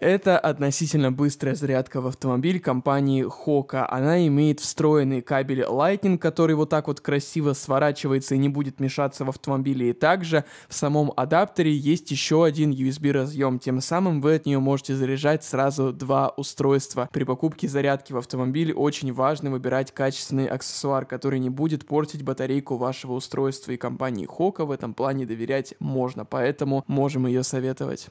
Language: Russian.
Это относительно быстрая зарядка в автомобиль компании Хока. Она имеет встроенный кабель Lightning, который вот так вот красиво сворачивается и не будет мешаться в автомобиле. И также в самом адаптере есть еще один USB разъем. Тем самым вы от нее можете заряжать сразу два устройства. При покупке зарядки в автомобиль очень важно выбирать качественный аксессуар, который не будет портить батарейку вашего устройства. И компании Хока в этом плане доверять можно, поэтому можем ее советовать.